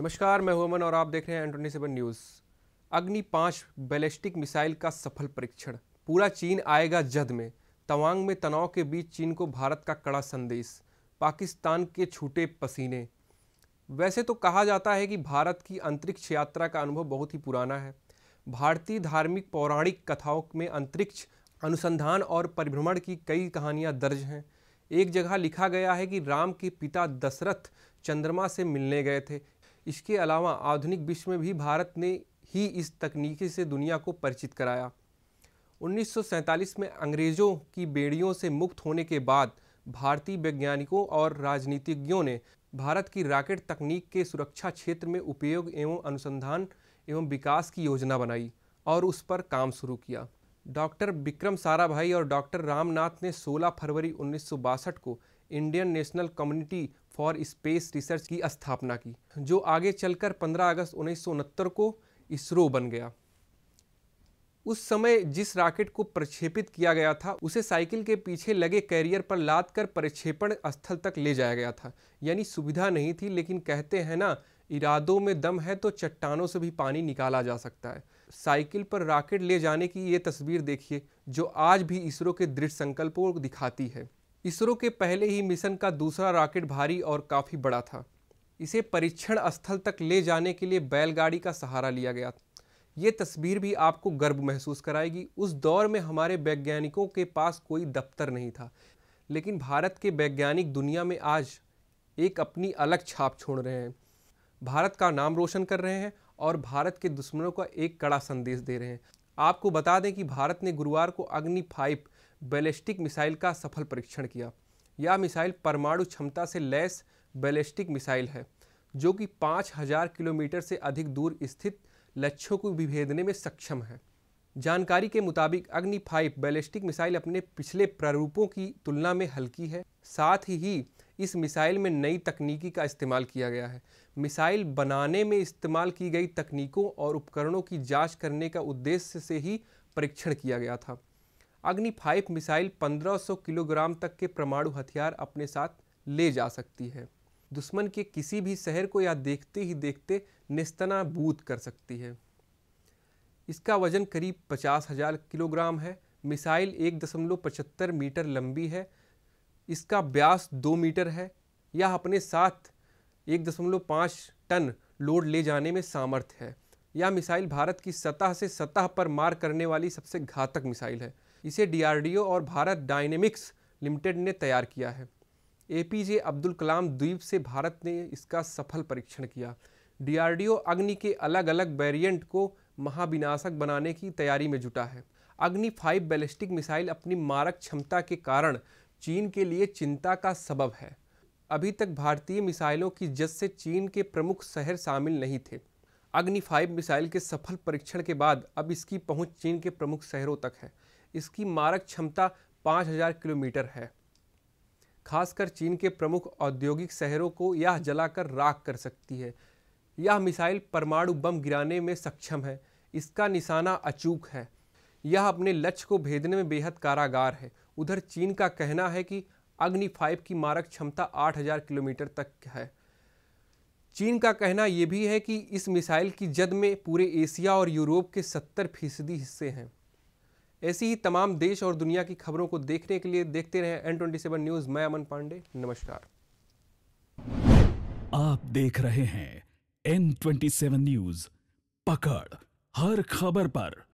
नमस्कार मैं हुमन और आप देख रहे हैं एंटोनी सेवन न्यूज़ अग्नि पाँच बैलिस्टिक मिसाइल का सफल परीक्षण पूरा चीन आएगा जद में तवांग में तनाव के बीच चीन को भारत का कड़ा संदेश पाकिस्तान के छूटे पसीने वैसे तो कहा जाता है कि भारत की अंतरिक्ष यात्रा का अनुभव बहुत ही पुराना है भारतीय धार्मिक पौराणिक कथाओं में अंतरिक्ष अनुसंधान और परिभ्रमण की कई कहानियाँ दर्ज हैं एक जगह लिखा गया है कि राम के पिता दशरथ चंद्रमा से मिलने गए थे इसके अलावा आधुनिक विश्व में भी भारत ने ही इस तकनीकी से दुनिया को परिचित कराया 1947 में अंग्रेज़ों की बेड़ियों से मुक्त होने के बाद भारतीय वैज्ञानिकों और राजनीतिज्ञों ने भारत की रॉकेट तकनीक के सुरक्षा क्षेत्र में उपयोग एवं अनुसंधान एवं विकास की योजना बनाई और उस पर काम शुरू किया डॉक्टर विक्रम साराभाई और डॉक्टर रामनाथ ने 16 फरवरी उन्नीस को Indian National Community for Space Research की स्थापना की जो आगे चलकर 15 अगस्त उन्नीस को इसरो बन गया उस समय जिस रॉकेट को प्रक्षेपित किया गया था उसे साइकिल के पीछे लगे कैरियर पर लाद कर प्रक्षेपण स्थल तक ले जाया गया था यानी सुविधा नहीं थी लेकिन कहते हैं ना इरादों में दम है तो चट्टानों से भी पानी निकाला जा सकता है साइकिल पर रॉकेट ले जाने की ये तस्वीर देखिए जो आज भी इसरो के दृढ़ संकल्पों को दिखाती है इसरो के पहले ही मिशन का दूसरा रॉकेट भारी और काफ़ी बड़ा था इसे परीक्षण स्थल तक ले जाने के लिए बैलगाड़ी का सहारा लिया गया ये तस्वीर भी आपको गर्व महसूस कराएगी उस दौर में हमारे वैज्ञानिकों के पास कोई दफ्तर नहीं था लेकिन भारत के वैज्ञानिक दुनिया में आज एक अपनी अलग छाप छोड़ रहे हैं भारत का नाम रोशन कर रहे हैं और भारत के दुश्मनों का एक कड़ा संदेश दे रहे हैं आपको बता दें कि भारत ने गुरुवार को अग्नि फाइव बैलिस्टिक मिसाइल का सफल परीक्षण किया यह मिसाइल परमाणु क्षमता से लैस बैलिस्टिक मिसाइल है जो कि 5000 किलोमीटर से अधिक दूर स्थित लक्ष्यों को विभेदने में सक्षम है जानकारी के मुताबिक अग्नि फाइव बैलिस्टिक मिसाइल अपने पिछले प्रारूपों की तुलना में हल्की है साथ ही इस मिसाइल में नई तकनीकी का इस्तेमाल किया गया है मिसाइल बनाने में इस्तेमाल की गई तकनीकों और उपकरणों की जांच करने का उद्देश्य से ही परीक्षण किया गया था अग्नि फाइव मिसाइल 1500 किलोग्राम तक के परमाणु हथियार अपने साथ ले जा सकती है दुश्मन के किसी भी शहर को या देखते ही देखते बूत कर सकती है इसका वजन करीब पचास हजार किलोग्राम है मिसाइल एक दशमलव पचहत्तर मीटर लंबी है इसका ब्यास दो मीटर है यह अपने साथ एक दशमलव पाँच टन लोड ले जाने में सामर्थ्य है यह मिसाइल भारत की सतह से सतह पर मार करने वाली सबसे घातक मिसाइल है इसे डीआरडीओ और भारत डायनेमिक्स लिमिटेड ने तैयार किया है एपीजे अब्दुल कलाम द्वीप से भारत ने इसका सफल परीक्षण किया डीआरडीओ अग्नि के अलग अलग वेरिएंट को महाविनाशक बनाने की तैयारी में जुटा है अग्नि फाइव बैलिस्टिक मिसाइल अपनी मारक क्षमता के कारण चीन के लिए चिंता का सबब है अभी तक भारतीय मिसाइलों की जद से चीन के प्रमुख शहर शामिल नहीं थे अग्नि फाइव मिसाइल के सफल परीक्षण के बाद अब इसकी पहुंच चीन के प्रमुख शहरों तक है इसकी मारक क्षमता 5000 किलोमीटर है खासकर चीन के प्रमुख औद्योगिक शहरों को यह जलाकर राख कर सकती है यह मिसाइल परमाणु बम गिराने में सक्षम है इसका निशाना अचूक है यह अपने लक्ष्य को भेदने में बेहद कारागार है उधर चीन का कहना है कि अग्नि फाइव की मारक क्षमता 8000 किलोमीटर तक है चीन का कहना यह भी है कि इस मिसाइल की जद में पूरे एशिया और यूरोप के 70 फीसदी हिस्से हैं ऐसी ही तमाम देश और दुनिया की खबरों को देखने के लिए देखते रहे एन ट्वेंटी सेवन न्यूज मैं अमन पांडे नमस्कार आप देख रहे हैं एन ट्वेंटी सेवन न्यूज पकड़ हर खबर पर